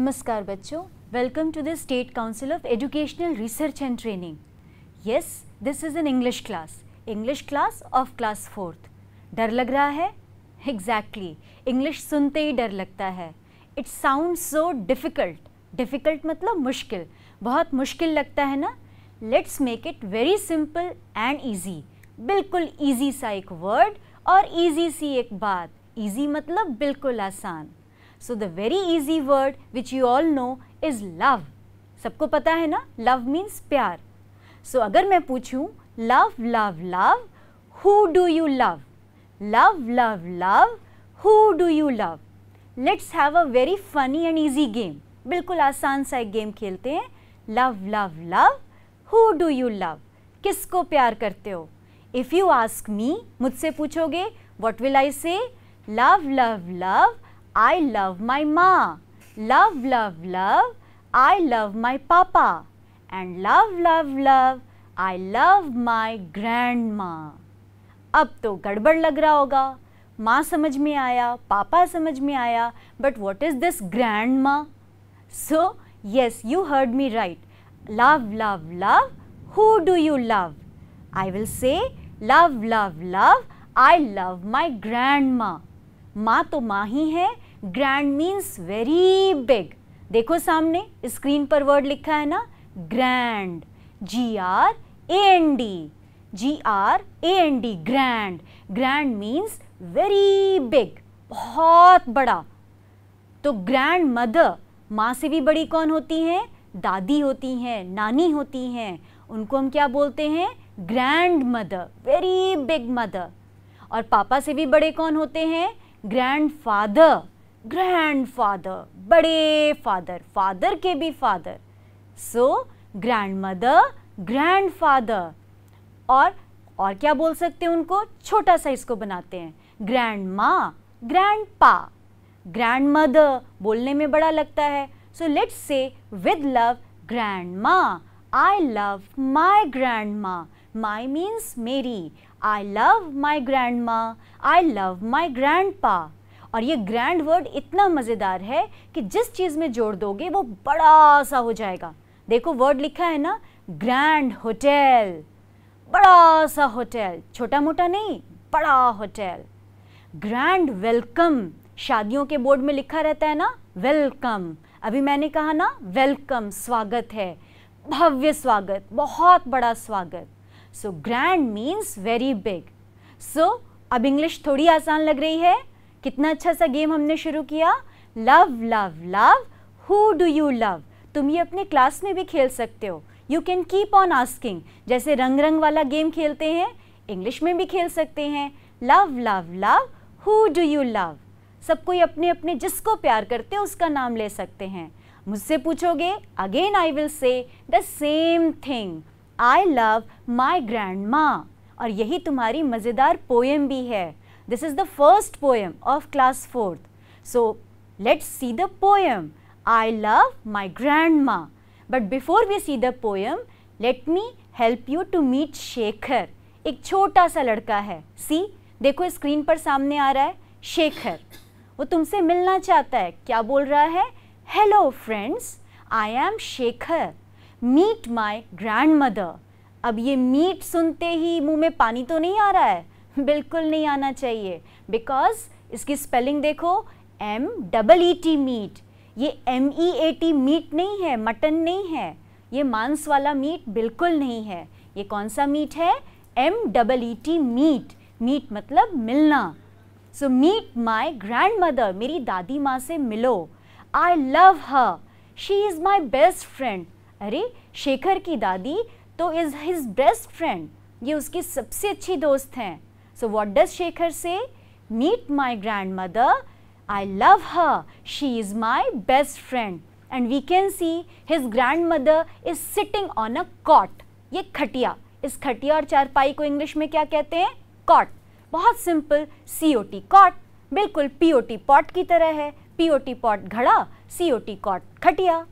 नमस्कार बच्चों welcome to the state council of educational research and training yes this is an English class English class of class fourth डर लग रहा है exactly exactly. English सुनते ही डर लगता है it's sound so difficult difficult मतलब मुश्किल बहुत मुश्किल लगता है ना let's make it very simple and easy बिल्कुल ईजी सा एक वर्ड और ईजी सी एक बात ईजी मतलब बिल्कुल आसान so the very easy word which you all know is love सबको पता है ना लव मीन्स प्यार सो so, अगर मैं पूछूं love love love who do you love love love love who do you love let's have a very funny and easy game बिल्कुल आसान सा एक गेम खेलते हैं love love love who do you love किसको प्यार करते हो इफ़ यू आस्क मी मुझसे पूछोगे what will I say love love love I love my ma. Love, love, love, I love my papa. And love, love, love, I love my grandma. अब तो गड़बड़ लग रहा होगा माँ समझ में आया पापा समझ में आया but what is this grand माँ so yes you heard me right love love love who do you love I will say love love love I love my grand माँ माँ तो माँ ही है ग्रैंड मीन्स वेरी बिग देखो सामने screen पर word लिखा है ना grand G R A N D G R A N D grand grand means very big बहुत बड़ा तो ग्रैंड मदर माँ से भी बड़ी कौन होती हैं दादी होती हैं नानी होती हैं उनको हम क्या बोलते हैं grandmother very big mother और पापा से भी बड़े कौन होते हैं ग्रैंड फादर फादर बड़े फादर फादर के भी father so grandmother grandfather और और क्या बोल सकते हैं उनको छोटा सा इसको बनाते हैं ग्रैंड मा ग्रैंड पा ग्रैंड मदर बोलने में बड़ा लगता है so let's say with love grandma I love my grand मा माई मीन्स मेरी आई लव माई ग्रैंड माँ आई लव माई ग्रैंड पा और ये ग्रैंड वर्ड इतना मज़ेदार है कि जिस चीज़ में जोड़ दोगे वो बड़ा सा हो जाएगा देखो वर्ड लिखा है ना ग्रैंड होटल बड़ा सा होटल छोटा मोटा नहीं बड़ा होटल ग्रैंड वेलकम शादियों के बोर्ड में लिखा रहता है ना वेलकम अभी मैंने कहा ना वेलकम स्वागत है भव्य स्वागत बहुत बड़ा स्वागत so grand means very big so अब इंग्लिश थोड़ी आसान लग रही है कितना अच्छा सा गेम हमने शुरू किया love love love who do you love तुम ये अपने क्लास में भी खेल सकते हो you can keep on asking जैसे रंग रंग वाला गेम खेलते हैं इंग्लिश में भी खेल सकते हैं love love love who do you love सब कोई अपने अपने जिसको प्यार करते हैं उसका नाम ले सकते हैं मुझसे पूछोगे again I will say the same thing I love my grand माँ और यही तुम्हारी मज़ेदार पोएम भी है This is the first poem of class 4th. So, let's see the poem. I love my grandma. But before we see the poem, let me help you to meet shekhar ek chhota sa ladka hai see dekho screen par samne aa raha hai shekhar wo tumse milna chahta hai kya bol raha hai hello friends i am shekhar meet my grandmother ab ye meet sunte hi muh mein pani to nahi aa raha hai बिल्कुल नहीं आना चाहिए because इसकी spelling देखो M double E T meet ये M E A T meat नहीं है mutton नहीं है ये मांस वाला मीट बिल्कुल नहीं है ये कौन सा मीट है M double E T meet meet मतलब मिलना so meet my grandmother मेरी दादी माँ से मिलो I love her she is my best friend अरे शेखर की दादी तो इज़ हिज बेस्ट फ्रेंड ये उसकी सबसे अच्छी दोस्त हैं So what does Shekhar say? Meet my grandmother. I love her. She is my best friend. And we can see his grandmother is sitting on a cot. ये खटिया इस खटिया और चारपाई को इंग्लिश में क्या कहते हैं कॉट बहुत simple C O T cot बिल्कुल पी ओ टी पॉट की तरह है पी ओ टी पॉट घड़ा सी ओ टी कॉट खटिया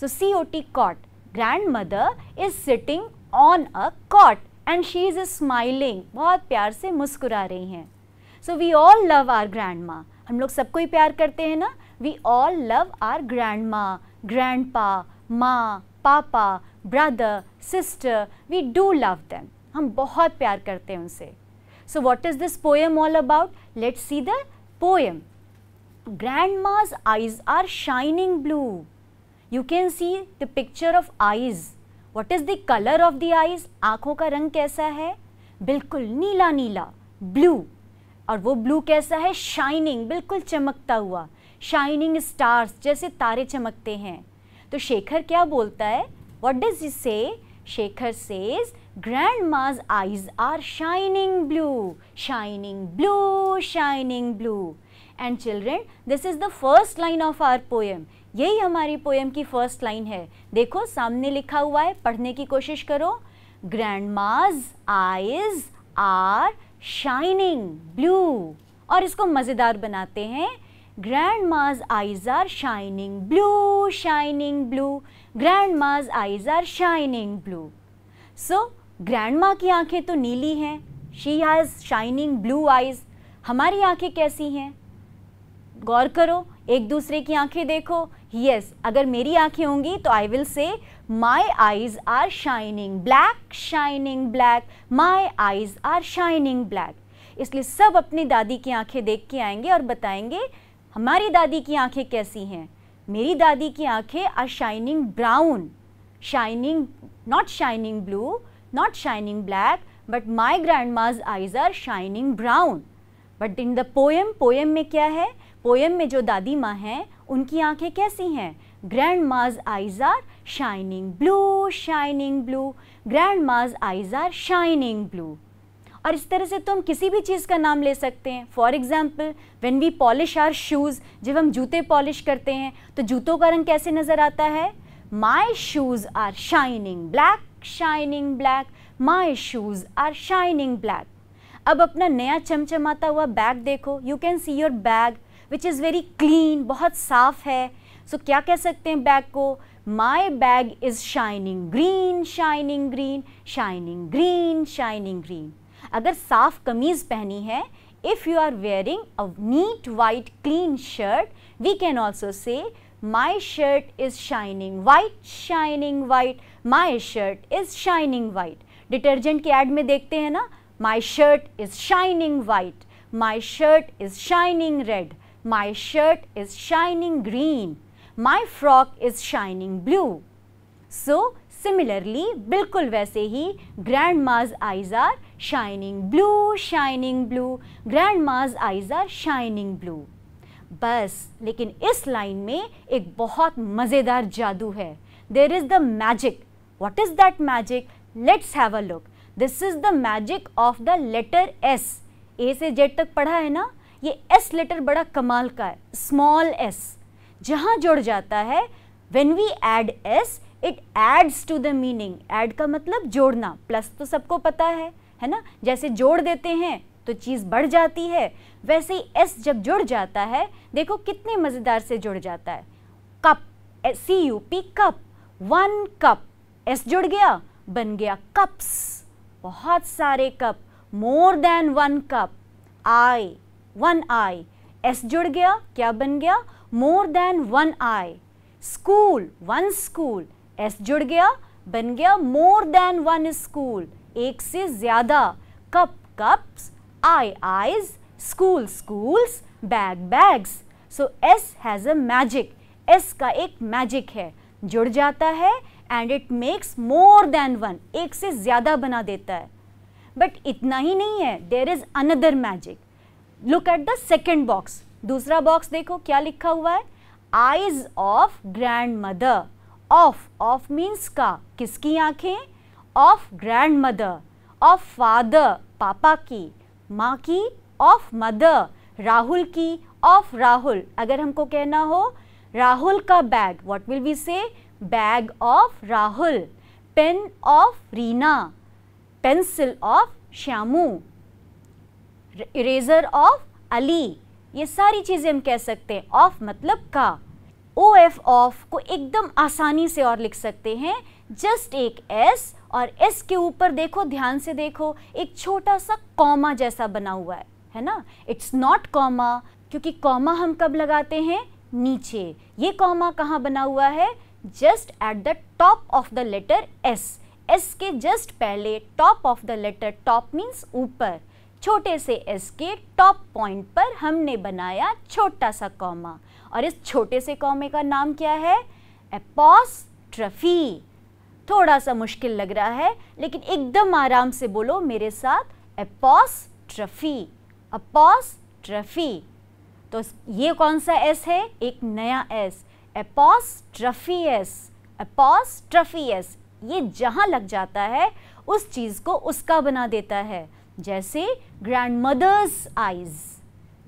so C O T cot grandmother is sitting on a cot and she is smiling बहुत प्यार से मुस्कुरा रही हैं so we all love our grand माँ हम लोग सबको ही प्यार करते हैं ना we all love our grand माँ ग्रैंड पा माँ पापा brother sister we do love them हम बहुत प्यार करते हैं उनसे so what is this poem all about late see the poem ma's eyes are shining blue you can see the picture of eyes what is the colour of the eyes आंखों का रंग कैसा है बिल्कुल नीला नीला ब्लू और वो blue कैसा है शाइनिंग बिल्कुल चमकता हुआ शाइनिंग स्टार्स जैसे तारे चमकते हैं तो शेखर क्या बोलता है what does you say Shekhar says grand माज eyes are shining blue shining blue shining blue and children this is the first line of our poem यही हमारी पोएम की फर्स्ट लाइन है देखो सामने लिखा हुआ है पढ़ने की कोशिश करो ग्रैंड माज आइज आर शाइनिंग ब्लू और इसको मज़ेदार बनाते हैं ग्रैंड माज eyes are shining blue shining blue grand माज eyes are shining blue so grand माँ की आंखें तो नीली हैं she has shining blue eyes हमारी आंखें कैसी हैं गौर करो एक दूसरे की आंखें देखो यस अगर मेरी आंखें होंगी तो I will say my eyes are shining black shining black my eyes are shining black इसलिए सब अपनी दादी की आंखें देख के आएंगे और बताएंगे हमारी दादी की आंखें कैसी हैं मेरी दादी की आंखें are shining brown shining not shining blue not shining black but my grand ma's eyes are shining brown but in the poem poem में क्या है पोएम में जो दादी माँ हैं उनकी आंखें कैसी हैं ग्रैंड माज eyes are shining blue shining blue grand माज आइज आर शाइनिंग ब्लू और इस तरह से तो हम किसी भी चीज़ का नाम ले सकते हैं for example when we polish our shoes जब हम जूते पॉलिश करते हैं तो जूतों का रंग कैसे नज़र आता है my shoes are shining black shining black my shoes are shining black अब अपना नया चमचमाता हुआ बैग देखो you can see your bag which is very clean बहुत साफ़ है सो so, क्या कह सकते हैं बैग को my bag is shining green shining green shining green shining green अगर साफ़ कमीज़ पहनी है if you are wearing a neat white clean shirt we can also say my shirt is shining white shining white my shirt is shining white detergent के ad में देखते हैं ना my shirt is shining white my shirt is shining red My shirt is shining green. My frock is shining blue. So similarly, bilkul waise hi grandma's eyes are shining blue, shining blue. Grandma's eyes are shining blue. बस लेकिन इस line में एक बहुत मज़ेदार जादू है there is the magic what is that magic let's have a look this is the magic of the letter S A से जेड तक पढ़ा है ना ये एस लेटर बड़ा कमाल का है स्मॉल एस जहाँ जुड़ जाता है when we add S it adds to the meaning add का मतलब जोड़ना प्लस तो सबको पता है है ना जैसे जोड़ देते हैं तो चीज़ बढ़ जाती है वैसे ही एस जब जुड़ जाता है देखो कितने मज़ेदार से जुड़ जाता है cup C U P cup one cup S जुड़ गया बन गया कप्स बहुत सारे cup more than one cup eye one eye S जुड़ गया क्या बन गया more than one eye school one school S जुड़ गया बन गया मोर देन वन स्कूल एक से ज़्यादा cup cups eye eyes school schools bag bags so S has a magic S का एक मैजिक है जुड़ जाता है and it makes more than one एक से ज़्यादा बना देता है बट इतना ही नहीं है there is another magic look at the second box दूसरा बॉक्स देखो क्या लिखा हुआ है eyes of grandmother of of means का किसकी आंखें of grandmother of father पापा की माँ की ऑफ मदर राहुल की ऑफ राहुल अगर हमको कहना हो राहुल का bag what will we say bag of Rahul pen of Reena pencil of Shyamu eraser of Ali ये सारी चीज़ें हम कह सकते हैं ऑफ मतलब का ओ एफ ऑफ को एकदम आसानी से और लिख सकते हैं जस्ट एक एस और एस के ऊपर देखो ध्यान से देखो एक छोटा सा कॉमा जैसा बना हुआ है है ना इट्स नॉट कॉमा क्योंकि कॉमा हम कब लगाते हैं नीचे ये कॉमा कहाँ बना हुआ है just at the top of the letter S S के जस्ट पहले top of the letter top means ऊपर छोटे से एस के टॉप पॉइंट पर हमने बनाया छोटा सा कॉमा और इस छोटे से कॉमे का नाम क्या है ट्रफ़ी थोड़ा सा मुश्किल लग रहा है लेकिन एकदम आराम से बोलो मेरे साथ अपॉस ट्रफी तो ये कौन सा एस है एक नया S apostrophe S apostrophe S ये जहाँ लग जाता है उस चीज़ को उसका बना देता है जैसे ग्रैंड मदर्स आइज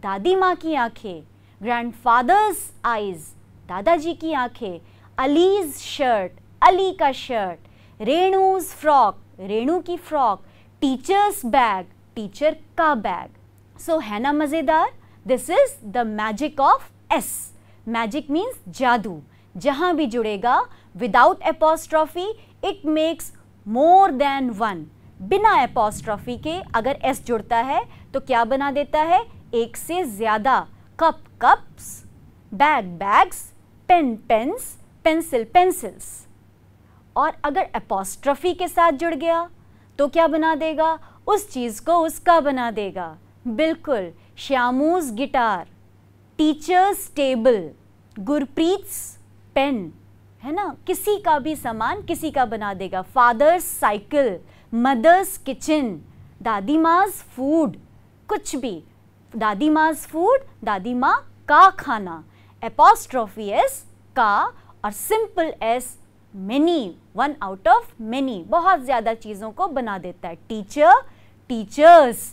दादी माँ की आंखें ग्रैंड फादर्स आइज दादाजी की आंखें अलीज शर्ट अली का शर्ट रेणूज फ्रॉक रेणु की फ्रॉक टीचर्स बैग टीचर का बैग सो so, है ना मज़ेदार this is the magic of S magic means जादू जहाँ भी जुड़ेगा without apostrophe it makes more than one बिना एपोस्ट्रॉफी के अगर एस जुड़ता है तो क्या बना देता है एक से ज़्यादा cup cups bag bags pen pens pencil pencils और अगर एपोस्ट्रॉफी के साथ जुड़ गया तो क्या बना देगा उस चीज़ को उसका बना देगा बिल्कुल Shyamu's guitar teacher's table Gurpreet's pen है ना किसी का भी सामान किसी का बना देगा फादर्स साइकिल मदर्स किचन दादी माज फूड कुछ भी दादी माज फूड दादी माँ का खाना एपोस्ट्रॉफी एस का और simple S many one out of many बहुत ज़्यादा चीज़ों को बना देता है टीचर टीचर्स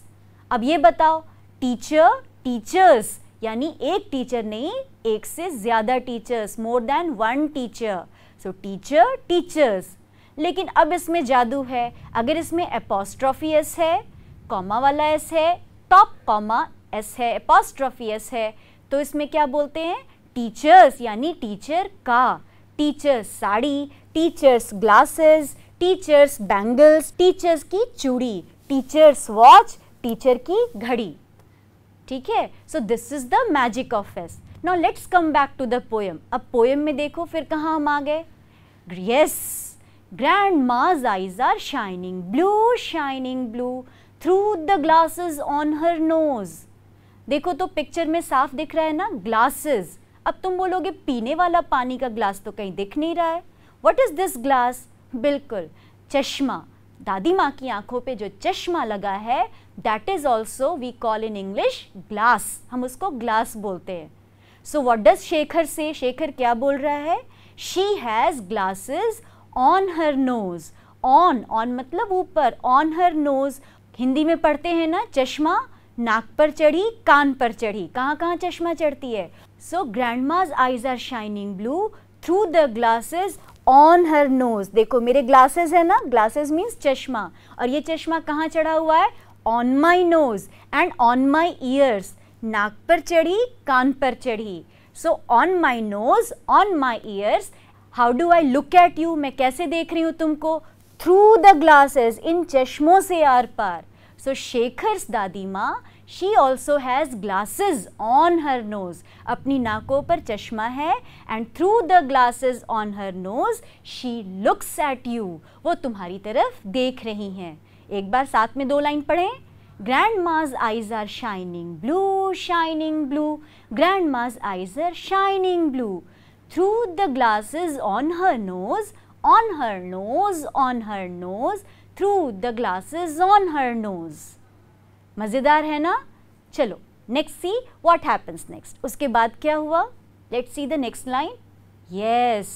अब ये बताओ टीचर टीचर्स यानी एक टीचर नहीं एक से ज़्यादा teachers more than one teacher so teacher teachers लेकिन अब इसमें जादू है अगर इसमें एपोस्ट्रॉफी एस है कॉमा वाला एस है टॉप कॉमा एस है एपोस्ट्रॉफी एस है तो इसमें क्या बोलते हैं टीचर्स यानी टीचर का teachers sari teachers glasses teachers bangles teachers की चूड़ी टीचर्स वॉच टीचर की घड़ी ठीक है so this is the magic of S now let's come back to the poem अब पोएम में देखो फिर कहाँ हम आ गए yes Grandma's eyes are shining blue, shining blue through the glasses on her nose. देखो तो पिक्चर में साफ दिख रहा है ना ग्लासेस अब तुम बोलोगे पीने वाला पानी का ग्लास तो कहीं दिख नहीं रहा है वट इज़ दिस ग्लास बिल्कुल चश्मा दादी माँ की आंखों पे जो चश्मा लगा है that is also we call in English glass हम उसको ग्लास बोलते हैं सो वॉट डज शेखर से शेखर क्या बोल रहा है she has glasses on her nose on on मतलब ऊपर ऑन हर नोज़ हिंदी में पढ़ते हैं ना चश्मा नाक पर चढ़ी कान पर चढ़ी कहाँ कहाँ चश्मा चढ़ती है सो ग्रैंड माज eyes are shining blue through the glasses on her nose देखो मेरे ग्लासेस है ना ग्लासेस मीन्स चश्मा और ये चश्मा कहाँ चढ़ा हुआ है on my nose and on my ears नाक पर चढ़ी कान पर चढ़ी so on my nose on my ears how do I look at you मैं कैसे देख रही हूँ तुमको थ्रू द ग्लासेस इन चश्मों से आर पार सो शेखर्स दादी माँ she also has glasses on her nose अपनी नाकों पर चश्मा है and through the glasses on her nose she looks at you वो तुम्हारी तरफ देख रही हैं एक बार साथ में दो लाइन पढ़ें ग्रैंड माज eyes are shining blue shining blue grand माज eyes are shining blue through the glasses on her nose on her nose on her nose through the glasses on her nose. मज़ेदार है ना चलो next see what happens next उसके बाद क्या हुआ let see the next line yes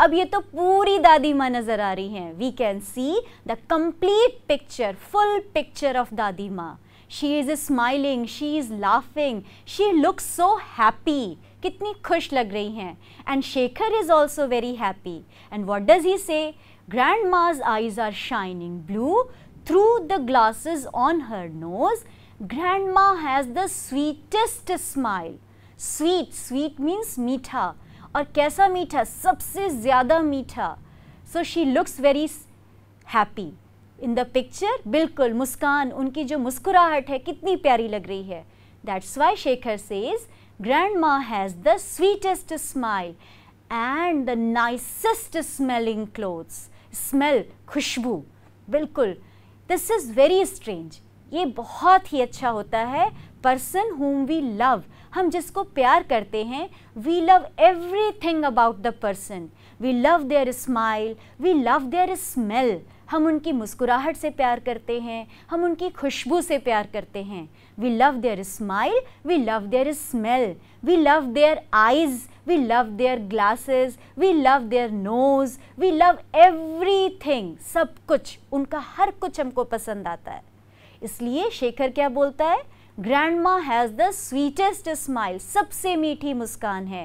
अब ये तो पूरी दादी माँ नज़र आ रही हैं we can see the complete picture full picture of दादी माँ She is smiling, she is laughing, she looks so happy. Kitni khush lag rahi hai. And Shaker is also very happy. And what does he say? Grandma's eyes are shining blue through the glasses on her nose. Grandma has the sweetest smile. Sweet, sweet means meetha. Aur kaisa meetha? Sabse zyada meetha. So she looks very happy. In the picture बिल्कुल मुस्कान उनकी जो मुस्कुराहट है कितनी प्यारी लग रही है that's why Shekhar says grandma has the sweetest smile and the nicest smelling clothes smell खुशबू बिल्कुल दिस इज़ वेरी स्ट्रेंज ये बहुत ही अच्छा होता है पर्सन होम वी लव हम जिसको प्यार करते हैं we love everything about the person we love their smile we love their smell हम उनकी मुस्कुराहट से प्यार करते हैं हम उनकी खुशबू से प्यार करते हैं we love their smile we love their smell we love their eyes we love their glasses we love their nose we love every सब कुछ उनका हर कुछ हमको पसंद आता है इसलिए शेखर क्या बोलता है grand grandma has the sweetest smile सबसे मीठी मुस्कान है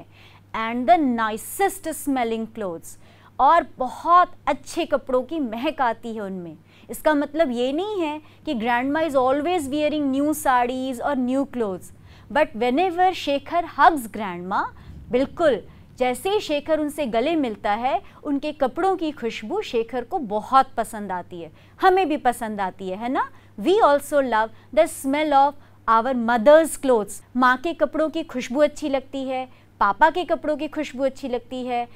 and the nicest smelling clothes और बहुत अच्छे कपड़ों की महक आती है उनमें इसका मतलब ये नहीं है कि grandma is always wearing new saris और new clothes but whenever Shekhar hugs grandma बिल्कुल जैसे ही शेखर उनसे गले मिलता है उनके कपड़ों की खुशबू शेखर को बहुत पसंद आती है हमें भी पसंद आती है है ना we also love the smell of our mother's clothes माँ के कपड़ों की खुशबू अच्छी लगती है पापा के कपड़ों की खुशबू अच्छी लगती है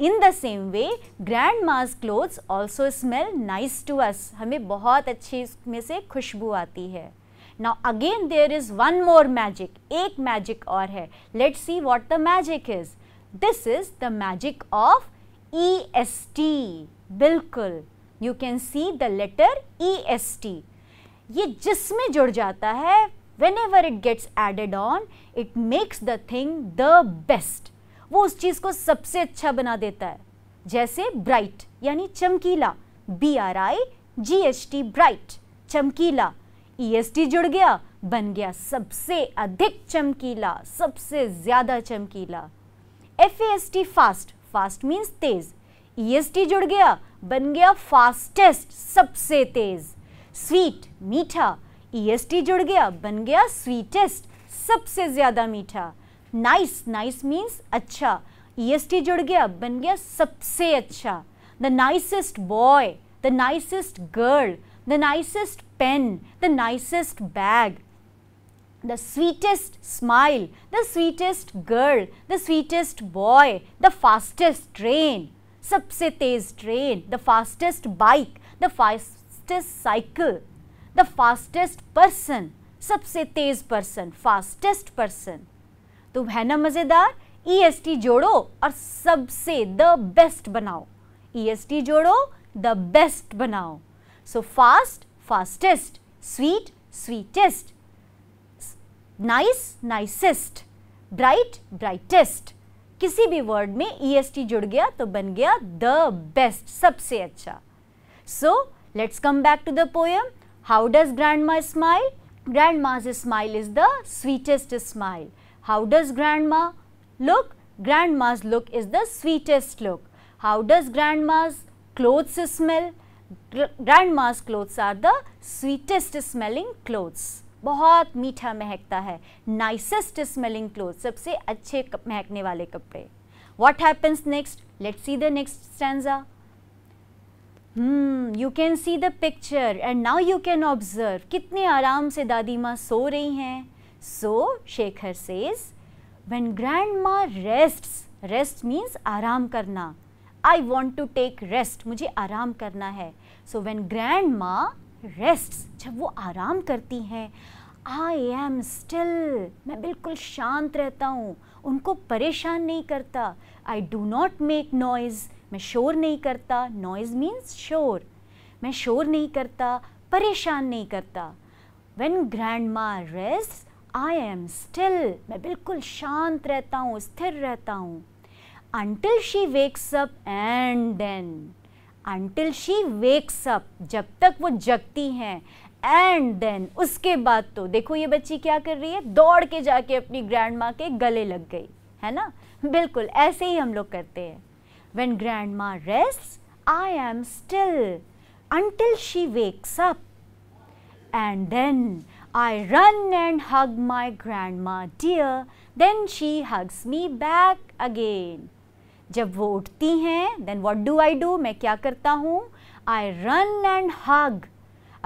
in the same way grandma's clothes also smell nice to us हमें बहुत अच्छी इसमें से खुशबू आती है now again there is one more magic एक मैजिक और है let see what the magic is this is the magic of E S T बिल्कुल you can see the letter E S T ये जिसमें जुड़ जाता है whenever it gets added on it makes the thing the best वो उस चीज़ को सबसे अच्छा बना देता है जैसे ब्राइट यानी चमकीला B R I G S T bright चमकीला ई एस टी जुड़ गया बन गया सबसे अधिक चमकीला सबसे ज़्यादा चमकीला F S T fast fast means तेज ई एस टी जुड़ गया बन गया फास्टेस्ट सबसे तेज स्वीट मीठा ई एस टी जुड़ गया बन गया स्वीटेस्ट सबसे ज़्यादा मीठा नाइस नाइस मीन्स अच्छा ई e जुड़ गया बन गया सबसे अच्छा the nicest boy the nicest girl the nicest pen the nicest bag the sweetest smile the sweetest girl the sweetest boy the fastest train सबसे तेज train the fastest bike the fastest cycle the fastest person सबसे तेज person fastest person तो है ना मज़ेदार ई e जोड़ो और सबसे द बेस्ट बनाओ ई e जोड़ो द बेस्ट बनाओ so fast fastest sweet sweetest nice nicest bright brightest किसी भी वर्ड में ई e जुड़ गया तो बन गया द बेस्ट सबसे अच्छा so let's come back to the poem how does grandma smile grandma's smile is the sweetest smile How does grandma look? Grandma's look is the sweetest look. How does grandma's clothes smell? Grandma's clothes are the sweetest smelling clothes. बहुत मीठा महकता है nicest smelling cloth सबसे अच्छे महकने वाले कपड़े what happens next let see the next stanza you can see the picture and now you can observe कितने आराम से दादी माँ सो रही हैं So Shekhar says, when grandma rests, rest means आराम करना. I want to take rest मुझे आराम करना है. So when grandma रेस्ट्स जब वो आराम करती हैं, आई एम स्टिल मैं बिल्कुल शांत रहता हूँ उनको परेशान नहीं करता I do not make noise मैं शोर नहीं करता नॉइज़ मीन्स शोर मैं शोर नहीं करता परेशान नहीं करता when grandma rest I am still मैं बिल्कुल शांत रहता हूँ स्थिर रहता हूँ until she wakes up and then until she wakes up जब तक वो जगती हैं एंड देन उसके बाद तो देखो ये बच्ची क्या कर रही है दौड़ के जाके अपनी ग्रैंड माँ के गले लग गई है ना बिल्कुल ऐसे ही हम लोग करते हैं when grandma rest I am still until she wakes up and then I run and hug my grandma dear, then she hugs me back again. जब वो उठती हैं then what do I do मैं क्या करता हूँ I run and हग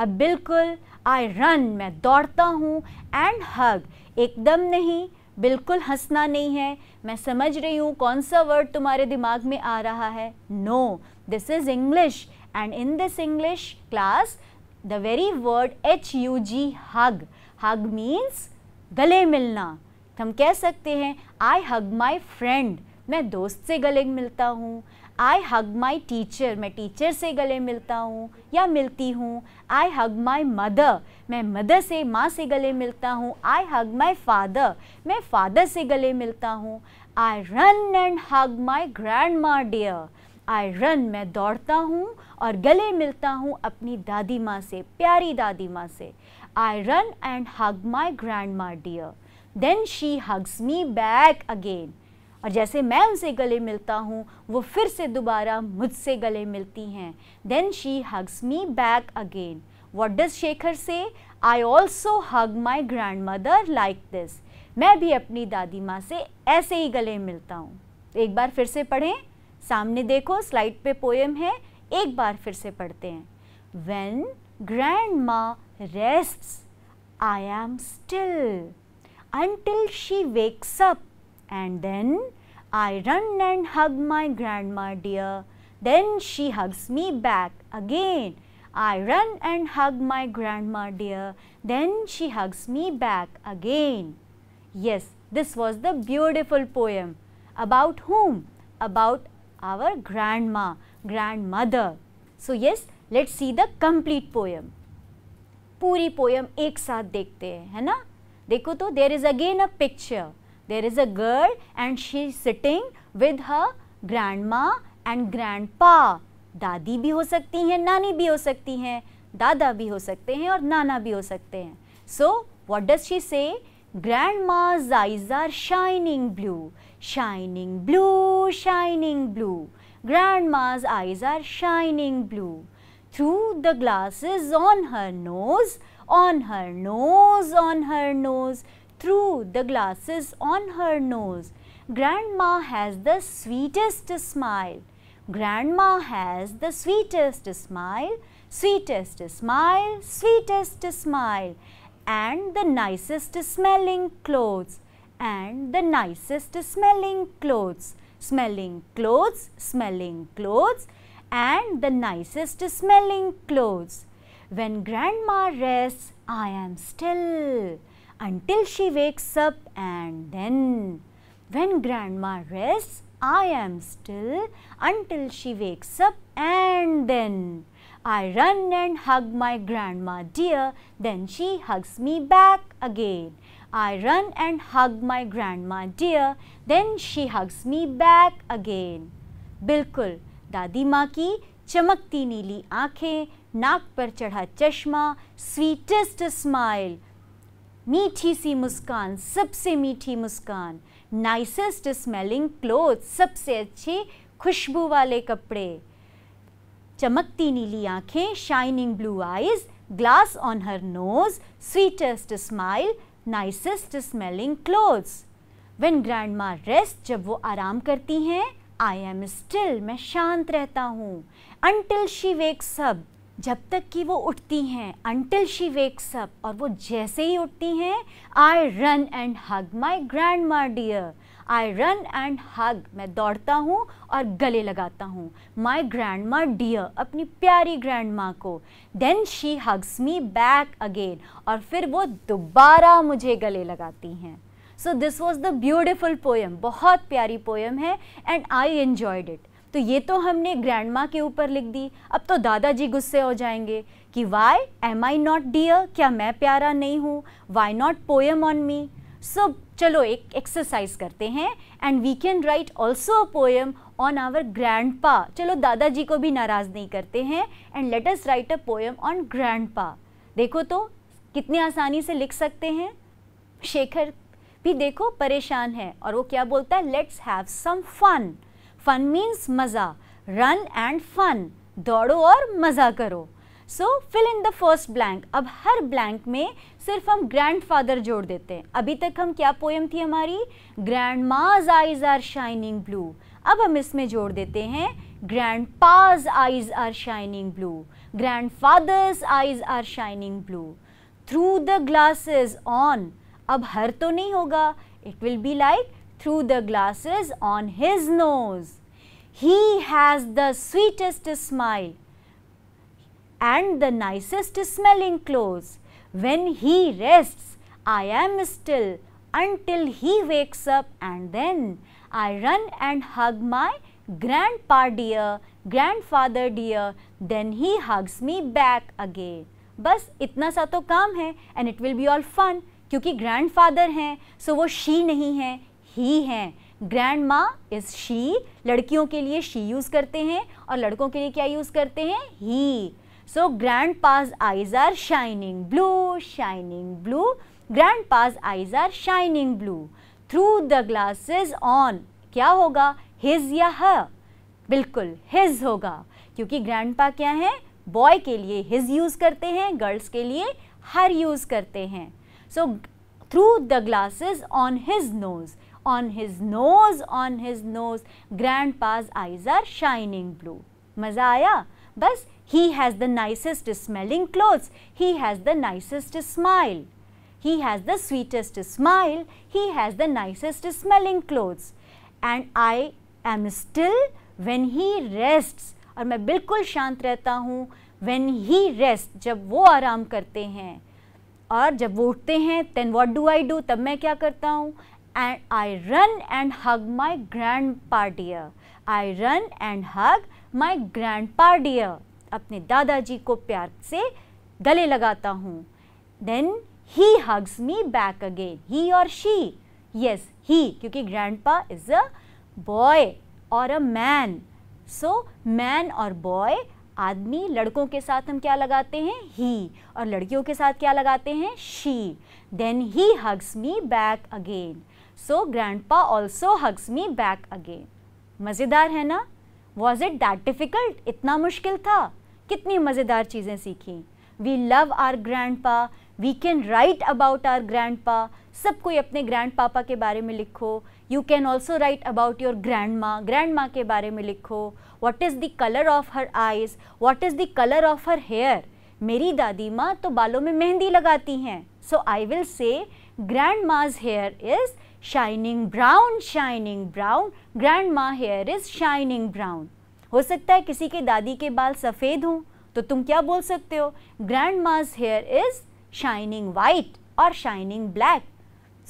अब बिल्कुल आई रन मैं दौड़ता हूँ एंड हग एकदम नहीं बिल्कुल हंसना नहीं है मैं समझ रही हूँ कौन सा वर्ड तुम्हारे दिमाग में आ रहा है no this is English and in this English class the very word H U G hug hug means गले मिलना तो हम कह सकते हैं आई हग माई फ्रेंड मैं दोस्त से गले मिलता हूँ आई हग माई टीचर मैं टीचर से गले मिलता हूँ या मिलती हूँ आई हग माई मदर मैं मदर से माँ से गले मिलता हूँ आई हग माई फादर मैं फादर से गले मिलता हूँ I run and hug my grand grandma dear I run मैं दौड़ता हूँ और गले मिलता हूँ अपनी दादी माँ से प्यारी दादी माँ से I run and hug my grandma dear then she hugs me back again और जैसे मैं उनसे गले मिलता हूँ वो फिर से दोबारा मुझसे गले मिलती हैं then she hugs me back again what does Shekhar say I also hug my grandmother like this मैं भी अपनी दादी माँ से ऐसे ही गले मिलता हूँ एक बार फिर से पढ़ें सामने देखो स्लाइड पे पोएम है एक बार फिर से पढ़ते हैं when grandma rest I am still until she wakes up and then I run and hug my grandma dear. Then she hugs me back again. I run and hug my grandma dear. Then she hugs me back again. Yes, this was the beautiful poem. About whom? About our grandma, grandmother. So yes, let's see the complete poem. पूरी poem एक साथ देखते हैं है ना देखो तो there is again a picture there is a girl and she sitting with her grandma and grandpa दादी भी हो सकती हैं नानी भी हो सकती हैं दादा भी हो सकते हैं और नाना भी हो सकते हैं सो वॉट डज शी से grandma's eyes are shining blue Shining blue, shining blue. Grandma's eyes are shining blue. Through the glasses on her nose, on her nose, on her nose. Through the glasses on her nose. Grandma has the sweetest smile. Grandma has the sweetest smile, sweetest smile, sweetest smile. And the nicest smelling clothes and the nicest smelling clothes. Smelling clothes, smelling clothes and the nicest smelling clothes. When grandma rests, I am still until she wakes up and then. When grandma rests, I am still until she wakes up and then. I run and hug my grandma dear, then she hugs me back again. I run and hug my grandma dear, then she hugs me back again. बिल्कुल दादी माँ की चमकती नीली आँखें नाक पर चढ़ा चश्मा स्वीटेस्ट स्माइल मीठी सी मुस्कान सबसे मीठी मुस्कान नाइसेस्ट स्मेलिंग क्लोथ सबसे अच्छे खुशबू वाले कपड़े चमकती नीली आँखें shining blue eyes glass on her nose sweetest smile nicest smelling smelling when grand grandma rest जब वो आराम करती हैं आई एम स्टिल मैं शांत रहता हूँ अनटिल शी वेक्स अप जब तक कि वो उठती हैं अनटिल शी वेक्स अप और वो जैसे ही उठती हैं I run and hug my grandma dear I run and hug मैं दौड़ता हूँ और गले लगाता हूँ माई ग्रैंड माँ डियर अपनी प्यारी ग्रैंड माँ को then she hugs me back again और फिर वो दोबारा मुझे गले लगाती हैं so this was the beautiful poem बहुत प्यारी पोएम है एंड आई एन्जॉयड इट तो ये तो हमने ग्रैंड माँ के ऊपर लिख दी अब तो दादाजी गुस्से हो जाएंगे कि why am I not dear क्या मैं प्यारा नहीं हूँ why not poem on me so चलो एक एक्सरसाइज करते हैं and we can write also a poem on our grandpa चलो दादाजी को भी नाराज़ नहीं करते हैं and let us write a poem on grandpa देखो तो कितने आसानी से लिख सकते हैं शेखर भी देखो परेशान है और वो क्या बोलता है let's have some fun fun means मज़ा रन एंड फन दौड़ो और मज़ा करो so fill in the first blank अब हर ब्लैंक में सिर्फ हम ग्रैंडफादर जोड़ देते हैं अभी तक हम क्या पोएम थी हमारी ग्रैंड माज आइज आर शाइनिंग ब्लू अब हम इसमें जोड़ देते हैं grandpa's eyes are shining blue grandfather's eyes are shining blue through the glasses on अब हर तो नहीं होगा it will be like through the glasses on his nose he has the sweetest smile and the nicest smelling clothes. When he rests, I am still until he wakes up and then I run and hug my grandpa dear, grandfather dear, then he hugs me back again. बस इतना सा तो काम है and it will be all fun क्योंकि grandfather हैं सो वो शी नहीं है ही हैं ग्रैंड माँ इज़ शी लड़कियों के लिए शी यूज़ करते हैं और लड़कों के लिए क्या यूज़ करते हैं ही So grandpa's eyes are shining blue, shining blue. Grandpa's eyes are shining blue. Through the glasses on क्या होगा his या her? बिल्कुल his होगा क्योंकि grandpa क्या है boy के लिए his use करते हैं girls के लिए her use करते हैं so through the glasses on his nose on his nose on his nose grandpa's eyes are shining blue मज़ा आया बस he has the nicest smelling clothes he has the nicest smile he has the sweetest smile he has the nicest smelling clothes and I am still when he rests और मैं बिल्कुल शांत रहता हूँ when he rest जब वो आराम करते हैं और जब वो उठते हैं then what do I do तब मैं क्या करता हूँ and I run and hug my grand pa dear I run and hug my grandpa dear अपने दादाजी को प्यार से गले लगाता हूँ then he hugs me back again he और शी यस ही क्योंकि ग्रैंड पा इज अ बॉय और अ मैन सो मैन और बॉय आदमी लड़कों के साथ हम क्या लगाते हैं ही और लड़कियों के साथ क्या लगाते हैं she then he hugs me back again so grandpa also hugs me back again मज़ेदार है ना वॉज इट दैट डिफ़िकल्ट इतना मुश्किल था कितनी मज़ेदार चीज़ें सीखी we love our grandpa we can write about our grandpa सब कोई अपने ग्रैंड पापा के बारे में लिखो you can also write about your grand माँ ग्रैंड माँ के बारे में लिखो what is the colour of her eyes what is the colour of her hair मेरी दादी माँ तो बालों में मेहंदी लगाती हैं so I will say grandma's hair is shining brown shining brown grandma hair is shining brown हो सकता है किसी के दादी के बाल सफ़ेद हों तो तुम क्या बोल सकते हो grandma's hair is shining white और shining black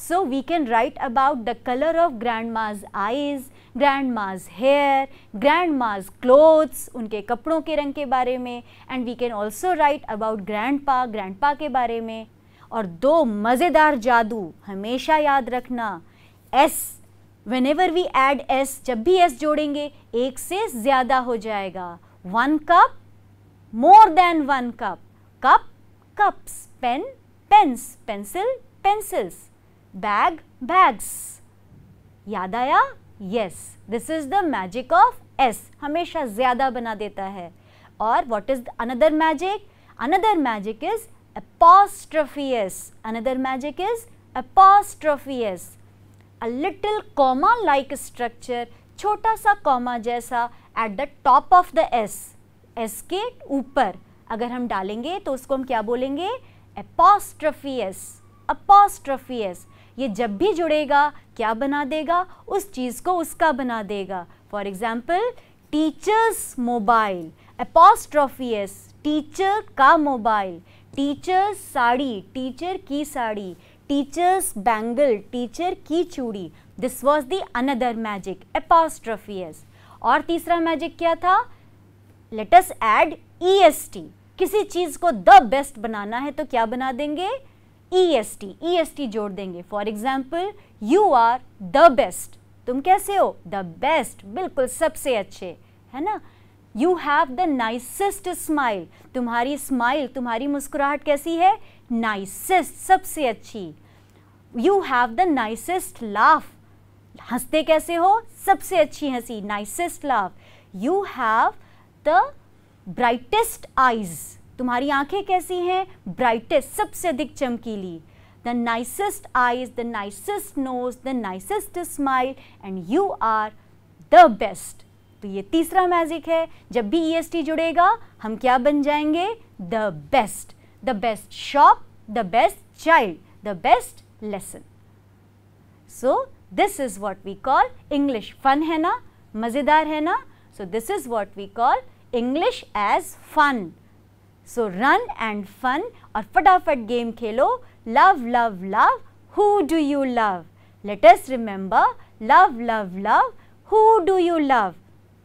so we can write about the colour of grand माज eyes grandma's hair grandma's clothes उनके कपड़ों के रंग के बारे में and we can also write about grandpa grandpa के बारे में और दो मज़ेदार जादू हमेशा याद रखना S whenever we add S जब भी एस जोड़ेंगे एक से ज़्यादा हो जाएगा one cup more than one cup cup cups pen pens pencil pencils bag bags याद आया yes this is the magic of S हमेशा ज़्यादा बना देता है और what is another magic another magic is apostrophe s. Another magic is apostrophe s. A little comma like structure, छोटा sa comma jaisa at the top of the s s ke upar agar hum dalenge to usko hum kya bolenge apostrophe S apostrophe S ये जब भी जुड़ेगा क्या बना देगा उस चीज़ को उसका बना देगा for example teacher's mobile apostrophe S teacher का मोबाइल टीचर्स साड़ी टीचर की साड़ी टीचर्स बैंगल टीचर की चूड़ी this was the another magic apostrophe S और तीसरा मैजिक क्या था let's add E S T किसी चीज़ को द बेस्ट बनाना है तो क्या बना देंगे E S T E S T जोड़ देंगे for example you are the best तुम कैसे हो द बेस्ट बिल्कुल सबसे अच्छे है ना you have the nicest smile तुम्हारी स्माइल तुम्हारी मुस्कुराहट कैसी है नाइसेस्ट सबसे अच्छी you have the nicest laugh हंसते कैसे हो सबसे अच्छी हंसी nicest laugh you have the brightest eyes तुम्हारी आंखें कैसी हैं ब्राइटेस्ट सबसे अधिक चमकीली the nicest eyes the nicest nose the nicest smile and you are the best तो ये तीसरा मैजिक है जब भी ई एस टी जुड़ेगा हम क्या बन जाएंगे the best the best shop the best child the best lesson so this is what we call English fun है ना मज़ेदार है ना so this is what we call English as fun so run and fun और फटाफट game खेलो love love love who do you love latest remember love love love who do you love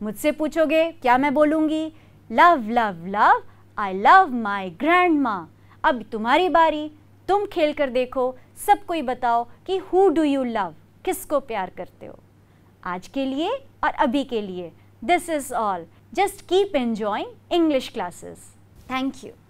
मुझसे पूछोगे क्या मैं बोलूँगी love love love I love my grand grandma अब तुम्हारी बारी तुम खेल कर देखो सबको ही बताओ कि हु डू यू लव किसको प्यार करते हो आज के लिए और अभी के लिए this is all just keep enjoying English classes thank you